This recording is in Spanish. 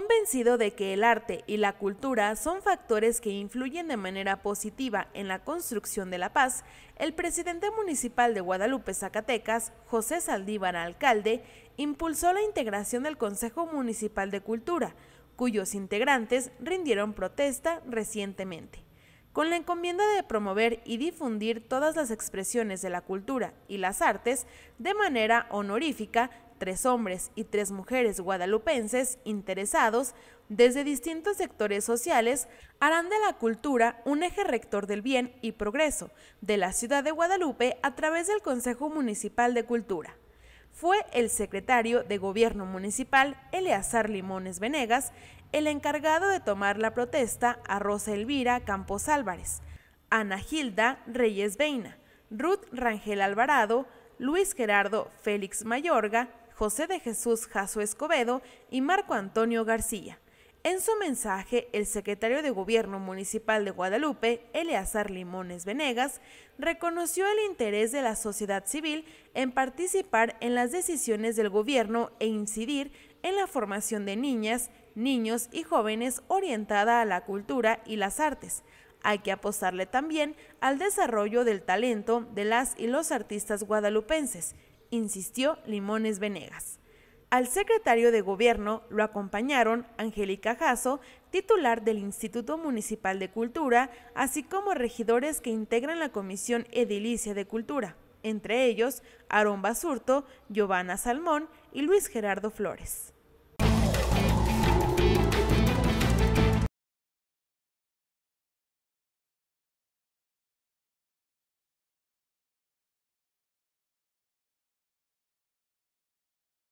convencido de que el arte y la cultura son factores que influyen de manera positiva en la construcción de la paz, el presidente municipal de Guadalupe, Zacatecas, José Saldívar Alcalde, impulsó la integración del Consejo Municipal de Cultura, cuyos integrantes rindieron protesta recientemente. Con la encomienda de promover y difundir todas las expresiones de la cultura y las artes de manera honorífica, tres hombres y tres mujeres guadalupenses interesados desde distintos sectores sociales harán de la cultura un eje rector del bien y progreso de la ciudad de Guadalupe a través del Consejo Municipal de Cultura. Fue el secretario de Gobierno Municipal, Eleazar Limones Venegas, el encargado de tomar la protesta a Rosa Elvira Campos Álvarez, Ana Gilda Reyes Veina, Ruth Rangel Alvarado, Luis Gerardo Félix Mayorga, José de Jesús Jaso Escobedo y Marco Antonio García. En su mensaje, el secretario de Gobierno Municipal de Guadalupe, Eleazar Limones Venegas, reconoció el interés de la sociedad civil en participar en las decisiones del gobierno e incidir en la formación de niñas, niños y jóvenes orientada a la cultura y las artes. Hay que apostarle también al desarrollo del talento de las y los artistas guadalupenses insistió Limones Venegas. Al secretario de Gobierno lo acompañaron Angélica Jasso, titular del Instituto Municipal de Cultura, así como regidores que integran la Comisión Edilicia de Cultura, entre ellos Aarón Basurto, Giovanna Salmón y Luis Gerardo Flores.